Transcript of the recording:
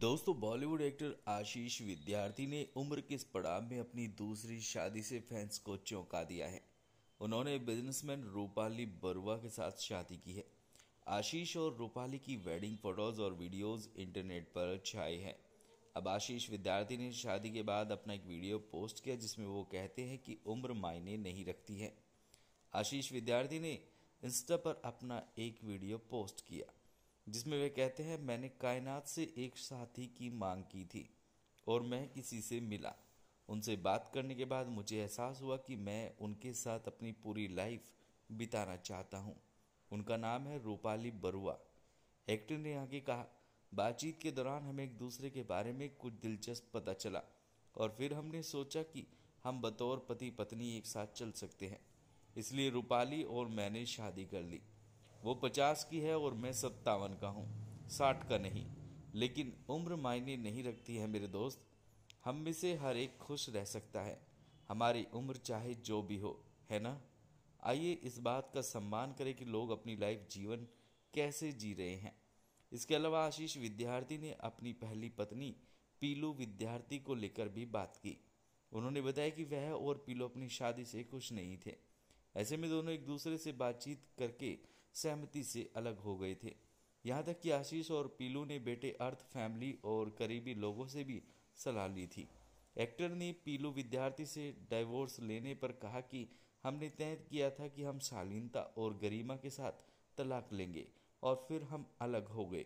दोस्तों बॉलीवुड एक्टर आशीष विद्यार्थी ने उम्र के इस पड़ाव में अपनी दूसरी शादी से फैंस को चौंका दिया है उन्होंने बिजनेसमैन रूपाली बरुआ के साथ शादी की है आशीष और रूपाली की वेडिंग फोटोज और वीडियोस इंटरनेट पर छाए हैं अब आशीष विद्यार्थी ने शादी के बाद अपना एक वीडियो पोस्ट किया जिसमें वो कहते हैं कि उम्र मायने नहीं रखती है आशीष विद्यार्थी ने इंस्टा पर अपना एक वीडियो पोस्ट किया जिसमें वे कहते हैं मैंने कायनात से एक साथी की मांग की थी और मैं किसी से मिला उनसे बात करने के बाद मुझे एहसास हुआ कि मैं उनके साथ अपनी पूरी लाइफ बिताना चाहता हूँ उनका नाम है रूपाली बरुआ एक्टर ने आगे कहा बातचीत के दौरान हमें एक दूसरे के बारे में कुछ दिलचस्प पता चला और फिर हमने सोचा कि हम बतौर पति पत्नी एक साथ चल सकते हैं इसलिए रूपाली और मैंने शादी कर ली वो पचास की है और मैं सत्तावन का हूँ साठ का नहीं लेकिन उम्र मायने नहीं रखती है मेरे दोस्त हम में से हर एक खुश रह सकता है हमारी उम्र चाहे जो भी हो है ना आइए इस बात का सम्मान करें कि लोग अपनी लाइफ जीवन कैसे जी रहे हैं इसके अलावा आशीष विद्यार्थी ने अपनी पहली पत्नी पीलू विद्यार्थी को लेकर भी बात की उन्होंने बताया कि वह और पीलू अपनी शादी से खुश नहीं थे ऐसे में दोनों एक दूसरे से बातचीत करके सहमति से अलग हो गए थे यहाँ तक कि आशीष और पीलू ने बेटे अर्थ फैमिली और करीबी लोगों से भी सलाह ली थी एक्टर ने पीलू विद्यार्थी से डाइवोर्स लेने पर कहा कि हमने तय किया था कि हम शालीनता और गरिमा के साथ तलाक लेंगे और फिर हम अलग हो गए